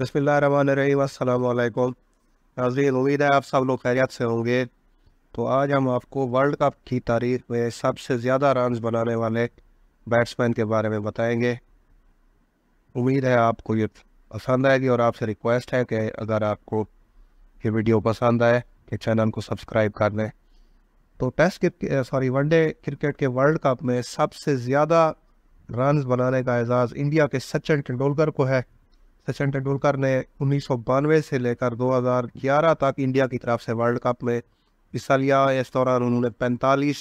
बसमिलकुम Nazi उम्मीद है आप सब लोग खैरियत से होंगे तो आज हम आपको वर्ल्ड कप की तारीख में सबसे ज़्यादा रन बनाने वाले बैट्समैन के बारे में बताएंगे उम्मीद है आपको ये पसंद आएगी और आपसे रिक्वेस्ट है कि अगर आपको ये वीडियो पसंद आए कि चैनल को सब्सक्राइब कर लें तो test cricket sorry one day cricket के वर्ल्ड कप में सबसे ज़्यादा रन बनाने का एजाज़ इंडिया के सचिन तेंदुलकर को है सचिन तेंदुलकर ने उन्नीस से लेकर 2011 तक इंडिया की तरफ से वर्ल्ड कप में हिस्सा लिया इस दौरान उन्होंने 45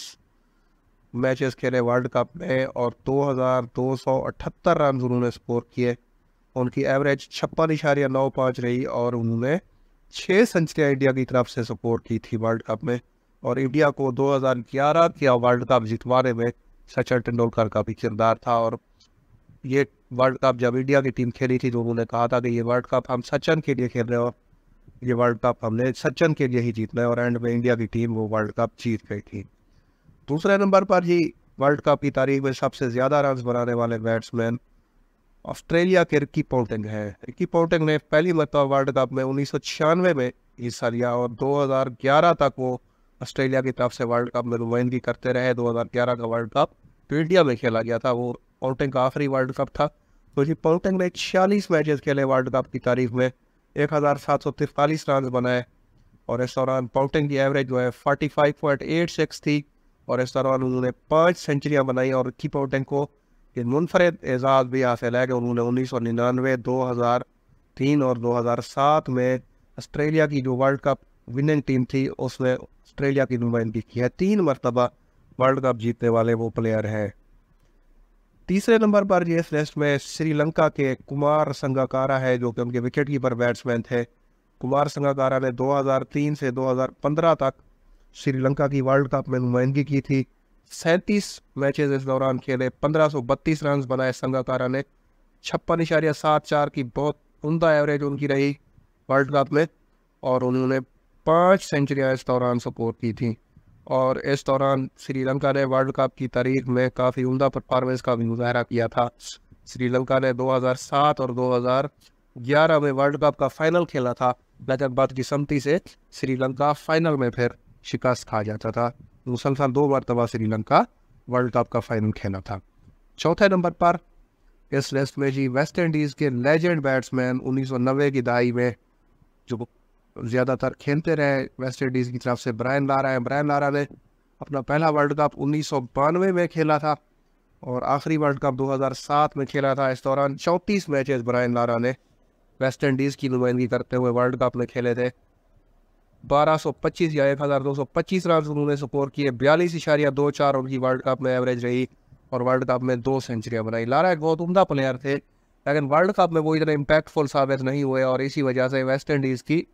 मैचेस खेले वर्ल्ड कप में और 2278 रन उन्होंने स्कोर किए उनकी एवरेज छप्पन इशारिया नौ पाँच रही और उन्होंने छः सेंचुरियाँ इंडिया की तरफ से सपोर्ट की थी वर्ल्ड कप में और इंडिया को 2011 हज़ार वर्ल्ड कप जितवाने में सचिन तेंदुलकर का भी किरदार था और ये वर्ल्ड कप जब इंडिया की टीम खेली थी तो उन्होंने कहा था कि ये वर्ल्ड कप हम सचिन के लिए खेल रहे हो ये वर्ल्ड कप हमने सचिन के लिए ही जीतना है और एंड में इंडिया की टीम वो वर्ल्ड कप जीत गई थी दूसरे नंबर पर ही वर्ल्ड कप की तारीख में सबसे ज़्यादा रन बनाने वाले बैट्समैन ऑस्ट्रेलिया के रिक्की पोटिंग है रिक्की पोटिंग ने पहली मरतबा वर्ल्ड कप में उन्नीस में हिस्सा लिया और 2011 तक वो ऑस्ट्रेलिया की तरफ से वर्ल्ड कप में नुमाइंदगी करते रहे 2011 का वर्ल्ड कप तो इंडिया में खेला गया था वो पोल्टिंग का आखिरी वर्ल्ड कप था क्योंकि तो जी पोल्टिंग ने छियालीस मैचेस खेले वर्ल्ड कप की तारीख में एक हज़ार सात सौ तिरतालीस रन बनाए और इस दौरान पोल्टिंग की एवरेज जो है forty five point eight six थी और इस दौरान उन्होंने पाँच सेंचुरियाँ बनाई और की पोल्टिंग को ये मुनफरद एजाज़ भी हासिल है कि उन्होंने उन्नीस सौ निन्यानवे दो हज़ार तीन और दो हज़ार सात में ऑस्ट्रेलिया की जो वर्ल्ड कप विनिंग टीम थी उसमें ऑस्ट्रेलिया की नुमाइंदगी की है तीन मरतबा वर्ल्ड कप जीतने वाले वो प्लेयर हैं तीसरे नंबर पर जी इस लिस्ट में श्रीलंका के कुमार संगाकारा है जो कि उनके विकेट कीपर बैट्समैन थे कुमार संगाकारा ने 2003 से 2015 तक श्रीलंका की वर्ल्ड कप में नुमाइंदगी की थी सैंतीस मैचेस इस दौरान खेले 1532 रन बनाए संगाकारा ने छप्पन इशारिया सात चार की बहुत उमदा एवरेज उनकी रही वर्ल्ड कप में और उन्होंने पाँच सेंचुरियाँ इस दौरान सपोर्ट की थी और इस दौरान श्रीलंका ने वर्ल्ड कप की तारीख में काफ़ी उमदा परफॉर्मेंस का भी मुजाहरा किया था श्रीलंका ने 2007 और 2011 में वर्ल्ड कप का फाइनल खेला था लेकिन समती से श्रीलंका फाइनल में फिर शिकस्त खा जाता था मुसलसल दो मरतबा श्रीलंका वर्ल्ड कप का फाइनल खेला था चौथे नंबर पर इस लिस्ट में जी वेस्ट इंडीज़ के लेजेंड बैट्समैन उन्नीस नब्बे की दहाई में जो ज़्यादातर खेलते रहे वेस्ट इंडीज़ की तरफ से ब्रायन लारा है ब्रायन लारा ने अपना पहला वर्ल्ड कप उन्नीस में खेला था और आखिरी वर्ल्ड कप 2007 में खेला था इस दौरान चौंतीस मैचेस ब्रायन लारा ने वेस्ट इंडीज़ की नुमाइंदगी करते हुए वर्ल्ड कप में खेले थे 1225 या 1225 रन उन्होंने स्कोर किए बयालीस इशारिया दो चार उनकी वर्ल्ड कप में एवरेज रही और वर्ल्ड कप में दो सेंचुरियाँ बनाई लारा एक बहुत उमदा प्लेयर थे लेकिन वर्ल्ड कप में वो इतने इम्पैक्टफुल साबित नहीं हुए और इसी वजह से वेस्ट इंडीज़ की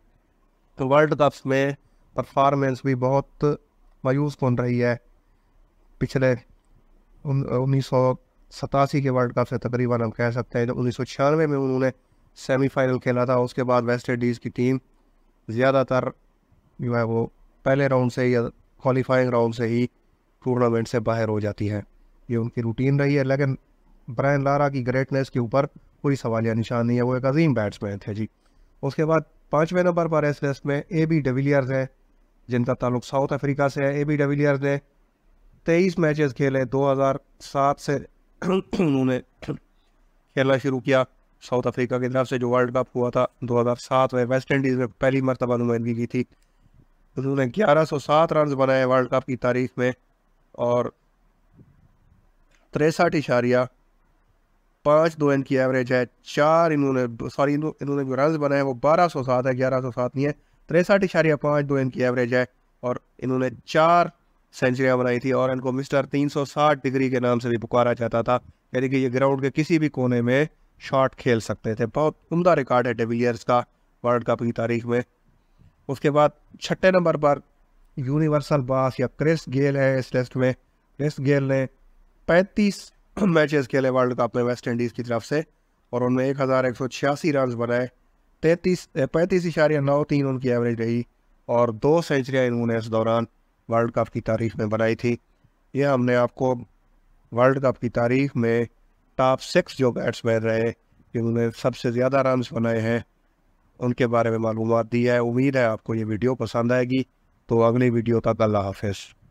तो वर्ल्ड कप्स में परफॉर्मेंस भी बहुत मायूस कौन रही है पिछले उन्नीस सौ सतासी के वर्ल्ड कप से तकरीबन हम कह सकते हैं जब उन्नीस सौ छियानवे में उन्होंने सेमीफाइनल खेला था उसके बाद वेस्ट इंडीज़ की टीम ज़्यादातर जो है वो पहले राउंड से या क्वालिफाइंग राउंड से ही टूर्नामेंट से बाहर हो जाती है ये उनकी रूटीन रही है लेकिन ब्रायन लारा की ग्रेटनेस के ऊपर कोई सवालिया निशान नहीं है वो एक अजीम बैट्समैन थे जी उसके बाद पाँचवें नंबर पर इस लिस्ट में ए बी डविलियर्स हैं जिनका ताल्लुक साउथ अफ्रीका से है ए बी डविलियर्स ने तेईस मैचेस खेले 2007 से उन्होंने खेलना शुरू किया साउथ अफ्रीका की तरफ से जो वर्ल्ड कप हुआ था 2007 में वेस्ट इंडीज़ में पहली मरतबा नुमाइंदगी की थी उन्होंने 1107 रन बनाए वर्ल्ड कप की तारीख में और तिरसठ इशारिया पाँच दो इनकी एवरेज है चार इन्होंने सॉरी इन्होंने जो रन बनाए वो बारह सौ सात है ग्यारह सौ सात नहीं है तिरसठ इशारिया पाँच दो इनकी एवरेज है और इन्होंने चार सेंचुरियाँ बनाई थी और इनको मिस्टर तीन सौ साठ डिग्री के नाम से भी पुकारा जाता था यानी कि ये ग्राउंड के किसी भी कोने में शॉट खेल सकते थे बहुत उमदा रिकॉर्ड है डेविलियर्स का वर्ल्ड कप की तारीख में उसके बाद छठे नंबर पर यूनिवर्सल बास या क्रिस गेल है इस लिस्ट में क्रिस गेल ने पैंतीस मैचेस खेले वर्ल्ड कप में वेस्ट इंडीज़ की तरफ से और उनमें एक हज़ार एक सौ छियासी रन बनाए तैंतीस पैंतीस इशारिया नौ तीन उनकी एवरेज रही और दो सेंचुरियाँ इन्होंने इस दौरान वर्ल्ड कप की तारीख में बनाई थी यह हमने आपको वर्ल्ड कप की तारीख में टॉप सिक्स जो बैट्समैन रहे जिन्होंने सबसे ज़्यादा रन बनाए हैं उनके बारे में मालूम दी है उम्मीद है आपको ये वीडियो पसंद आएगी तो अगली वीडियो तक अल्लाह हाफिज़